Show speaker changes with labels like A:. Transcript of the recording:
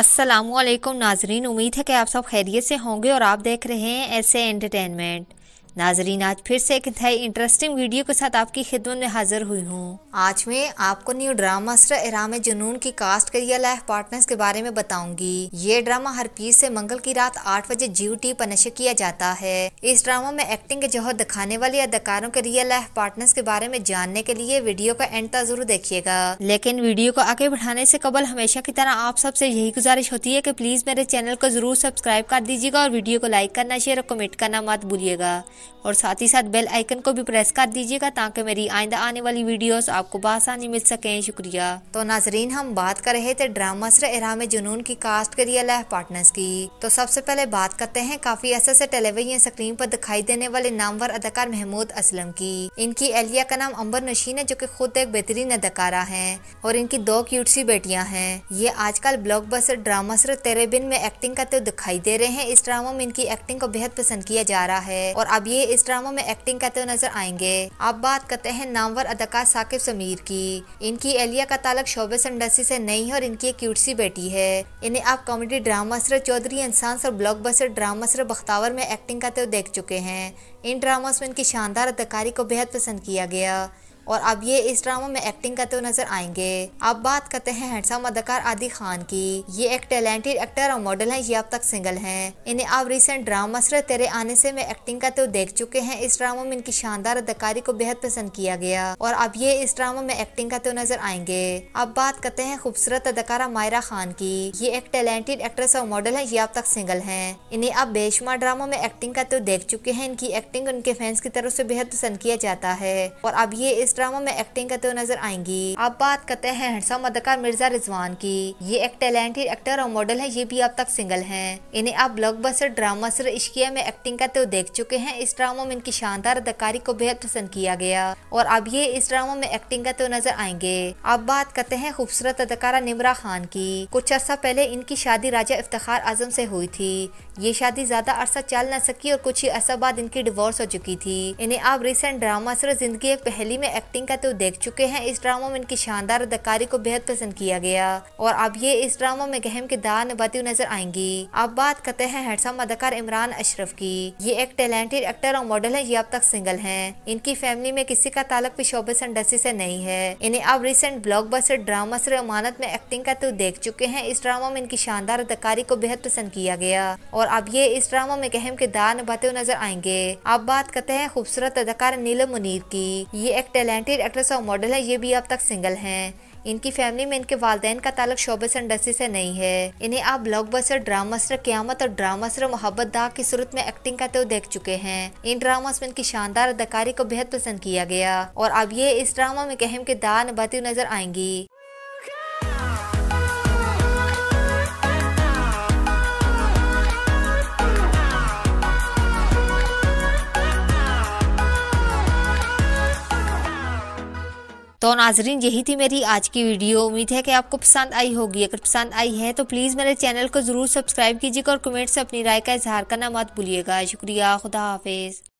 A: असलम नाजरीन उम्मीद है कि आप सब खैरियत से होंगे और आप देख रहे हैं ऐसे एंटरटेनमेंट नाजरीन आज फिर से एक नए इंटरेस्टिंग वीडियो के साथ आपकी खिदमत में हाजिर हुई हूँ आज मैं आपको न्यू ड्रामा सर इराम जुनून की कास्ट करियर लाइफ पार्टनर्स के बारे में बताऊंगी ये ड्रामा हर पीस से मंगल की रात आठ बजे जीव टी पर नशे किया जाता है इस ड्रामा में एक्टिंग के जौहर दिखाने वाले अदाकारों के रियल लाइफ पार्टनर्स के बारे में जानने के लिए वीडियो का एंड तक जरूर देखिएगा लेकिन वीडियो को आगे बढ़ाने से कबल हमेशा की तरह आप सबसे यही गुजारिश होती है की प्लीज मेरे चैनल को जरूर सब्सक्राइब कर दीजिएगा और वीडियो को लाइक करना शेयर और कमेंट करना मत भूलिएगा और साथ ही साथ बेल आइकन को भी प्रेस कर दीजिएगा ताकि मेरी आइंदा आने वाली वीडियोस आपको बसानी मिल सकें शुक्रिया तो नाजरीन हम बात कर रहे थे ड्रामा सर एराम जुनून की कास्ट के रियल लाइफ पार्टनर्स की तो सबसे पहले बात करते हैं काफी ऐसे से टेलीविजन स्क्रीन पर दिखाई देने वाले नामवर अदाकार महमूद असलम की इनकी एलिया का नाम अम्बर नशीन है जो की खुद एक बेहतरीन अदकारा है और इनकी दो क्यूट सी बेटिया हैं ये आजकल ब्लॉक ड्रामा सर तेरे बिन में एक्टिंग करते हुए दिखाई दे रहे हैं इस ड्रामा में इनकी एक्टिंग को बेहद पसंद किया जा रहा है और अब ये लिए इस ड्रामा में एक्टिंग करते हुए नजर आएंगे अब बात करते हैं नामवर अदाकार साकिब समीर की इनकी एलिया का तालक शोबे इंडस्ट्री से नहीं है और इनकी एक क्यूट सी बेटी है इन्हें आप कॉमेडी ड्रामा सर चौधरी इंसान और ब्लॉकबस्टर ड्रामा सर बख्तावर में एक्टिंग करते हुए देख चुके हैं इन ड्रामा में इनकी शानदार अदाकारी को बेहद पसंद किया गया और अब ये इस ड्रामा में एक्टिंग करते हुए नजर आएंगे अब बात करते हैं हैंडसम अदाकार आदि खान की ये एक टैलेंटेड एक्टर और मॉडल हैं ये अब तक सिंगल हैं इन्हें अब रिसेंट ड्रामा सर तेरे आने से मैं एक्टिंग करते हुए देख चुके हैं इस ड्रामा में इनकी शानदार अदाकारी को बेहद पसंद किया गया और अब ये इस ड्रामा में एक्टिंग करते हुए नजर आएंगे अब बात करते हैं खूबसूरत अदाकारा मायरा खान की ये एक टैलेंटेड एक्ट्रेस और मॉडल है ये अब तक सिंगल है इन्हें अब बेशुमार ड्रामा में एक्टिंग करते हुए देख चुके हैं इनकी एक्टिंग उनके फैंस की तरफ से बेहद पसंद किया जाता है और अब ये इस ड्रामा में एक्टिंग करते हुए नजर आएंगी अब बात करते हैं हैंडसम अदाकार मिर्जा रिजवान की ये एक टैलेंटेड एक्टर और मॉडल है ये भी अब तक सिंगल है इन्हें आप बस्टर ड्रामा सिर इश्किया में एक्टिंग करते हुए देख चुके हैं इस ड्रामा में इनकी शानदार अदाकारी को बेहद पसंद किया गया और अब ये इस ड्रामा में एक्टिंग करते हुए नजर आएंगे अब बात करते हैं खूबसूरत अदाकारा निमरा खान की कुछ अर्सा पहले इनकी शादी राजा इफ्तार आजम से हुई थी ये शादी ज्यादा अरसा चल न सकी और कुछ ही अरसा बाद इनकी डिवोर्स हो चुकी थी इन्हें आप रिसेंट ड्रामा सिर्फ जिंदगी पहली में एक्टिंग का तो देख चुके हैं इस ड्रामा में इनकी शानदार अदाकारी को बेहद पसंद किया गया और अब ये इस ड्रामा में गहम किरदार निभाती हुई नजर आएंगी अब बात करते हैं हेडसम अदाकार इमरान अशरफ की ये एक टैलेंटेड एक्टर और मॉडल है ये अब तक सिंगल है इनकी फैमिली में किसी का ताल्लुक भी शोबे इंडस्ट्री से नहीं है इन्हें अब रिसेंट ब्लॉकबस्टर ड्रामा से अमानत में एक्टिंग का तो देख चुके हैं इस ड्रामा में इनकी शानदार अदाकारी को बेहद पसंद किया गया और अब ये इस ड्रामा में गहम किरदार निभाते हुए नजर आएंगे अब बात करते हैं खूबसूरत अदाकार नीलम मुनीर की ये एक टैलेंटेड एक्ट्रेस और मॉडल है ये भी अब तक सिंगल हैं इनकी फैमिली में इनके वालदेन का ताल्लुक शोबस इंडस्ट्री से नहीं है इन्हें आप ब्लॉकबस्टर ड्रामास्टर क्यामत और ड्रामास्टर मोहब्बत दाग की सूरत में एक्टिंग करते हुए देख चुके हैं इन ड्रामास में इनकी शानदार अदाकारी को बेहद पसंद किया गया और अब ये इस ड्रामा में अहम किरदार निभाती नजर आएंगी तो नाजरीन यही थी मेरी आज की वीडियो उम्मीद है कि आपको पसंद आई होगी अगर पसंद आई है तो प्लीज़ मेरे चैनल को ज़रूर सब्सक्राइब कीजिएगा और कमेंट से अपनी राय का इजहार करना मत भूलिएगा शुक्रिया खुदा हाफिज़